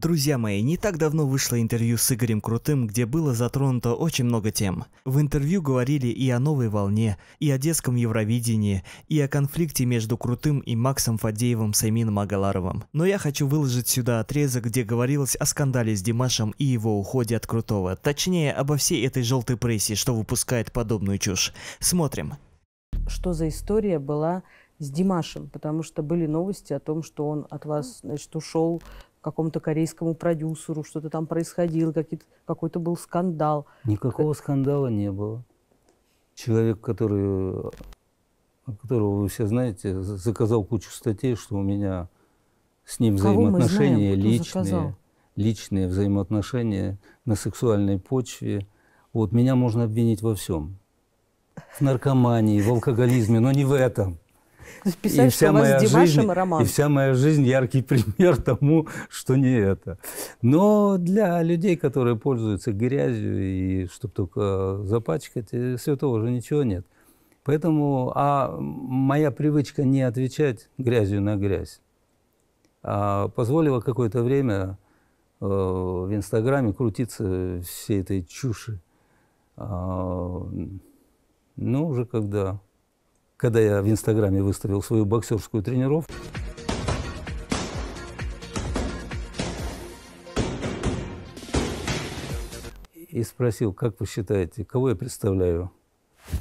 Друзья мои, не так давно вышло интервью с Игорем Крутым, где было затронуто очень много тем. В интервью говорили и о новой волне, и о детском Евровидении, и о конфликте между Крутым и Максом Фадеевым с Эмином Агаларовым. Но я хочу выложить сюда отрезок, где говорилось о скандале с Димашем и его уходе от Крутого. Точнее, обо всей этой желтой прессе, что выпускает подобную чушь. Смотрим. Что за история была с Димашем, потому что были новости о том, что он от вас, значит, ушел какому-то корейскому продюсеру, что-то там происходило, какой-то был скандал. Никакого как... скандала не было. Человек, который, которого вы все знаете, заказал кучу статей, что у меня с ним Кого взаимоотношения знаем, личные, личные взаимоотношения на сексуальной почве. Вот меня можно обвинить во всем. В наркомании, в алкоголизме, но не в этом. Записать, и вся что моя у вас с жизнь, роман. И вся моя жизнь яркий пример тому, что не это. Но для людей, которые пользуются грязью и чтобы только запачкать, э, святого уже ничего нет. Поэтому а моя привычка не отвечать грязью на грязь а позволила какое-то время э, в Инстаграме крутиться всей этой чуши. А, ну, уже когда когда я в Инстаграме выставил свою боксерскую тренировку. И спросил, как вы считаете, кого я представляю,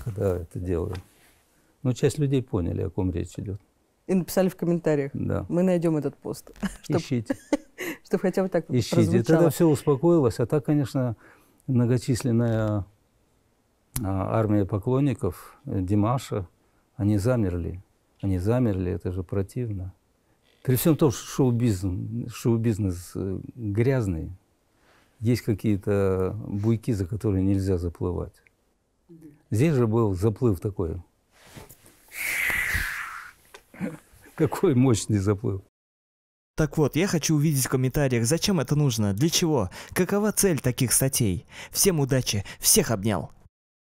когда это делаю? Ну, часть людей поняли, о ком речь идет. И написали в комментариях. Да. Мы найдем этот пост. Ищите. Чтобы хотя бы так Ищите. И тогда все успокоилось. А так, конечно, многочисленная а, армия поклонников э, Димаша – они замерли. Они замерли, это же противно. При всем том, что шоу-бизнес, шоу-бизнес э, грязный, есть какие-то буйки, за которые нельзя заплывать. Здесь же был заплыв такой. Какой мощный заплыв. Так вот, я хочу увидеть в комментариях, зачем это нужно, для чего, какова цель таких статей. Всем удачи, всех обнял.